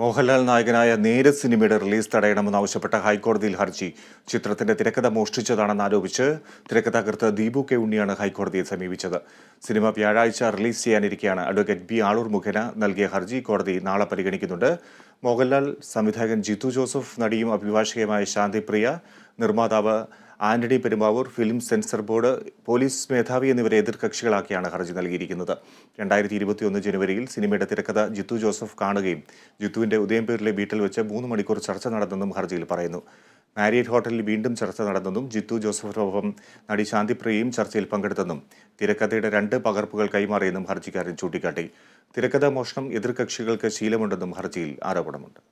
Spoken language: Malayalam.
മോഹൻലാൽ നായകനായ നേര് സിനിമയുടെ റിലീസ് തടയണമെന്നാവശ്യപ്പെട്ട ഹൈക്കോടതിയിൽ ഹർജി ചിത്രത്തിന്റെ തിരക്കഥ മോഷ്ടിച്ചതാണെന്ന് ആരോപിച്ച് തിരക്കഥാകൃത്ത് ദീപു കെ ഉണ്ണിയാണ് ഹൈക്കോടതിയെ സമീപിച്ചത് സിനിമ വ്യാഴാഴ്ച റിലീസ് ചെയ്യാനിരിക്കെയാണ് അഡ്വക്കേറ്റ് ബി ആളൂർ മുഖേന നൽകിയ ഹർജി കോടതി നാളെ പരിഗണിക്കുന്നുണ്ട് മോഹൻലാൽ സംവിധായകൻ ജിത്തു ജോസഫ് നടിയും അഭിഭാഷകയുമായ ശാന്തിപ്രിയ നിർമ്മാതാവ് Antony Perumbavoor film censor board police മേധാവി എന്നിവരെ എതിർകക്ഷികളാക്കിയാണ് ഹർജി നൽകിയിരിക്കുന്നത് രണ്ടായിരത്തി ഇരുപത്തിയൊന്ന് ജനുവരിയിൽ സിനിമയുടെ തിരക്കഥ ജിത്തു ജോസഫ് കാണുകയും ജിത്തുവിന്റെ ഉദയംപേരിലെ വീട്ടിൽ വെച്ച് മൂന്ന് മണിക്കൂർ ചർച്ച നടന്നെന്നും ഹർജിയിൽ പറയുന്നു മാരിയറ്റ് ഹോട്ടലിൽ വീണ്ടും ചർച്ച നടന്നെന്നും ജിത്തു ജോസഫിനൊപ്പം നടി ശാന്തിപ്രിയയും ചർച്ചയിൽ പങ്കെടുത്തെന്നും തിരക്കഥയുടെ രണ്ട് പകർപ്പുകൾ കൈമാറിയെന്നും ഹർജിക്കാരൻ ചൂണ്ടിക്കാട്ടി തിരക്കഥ മോഷണം എതിർകക്ഷികൾക്ക് ശീലമുണ്ടെന്നും ഹർജിയിൽ ആരോപണമുണ്ട്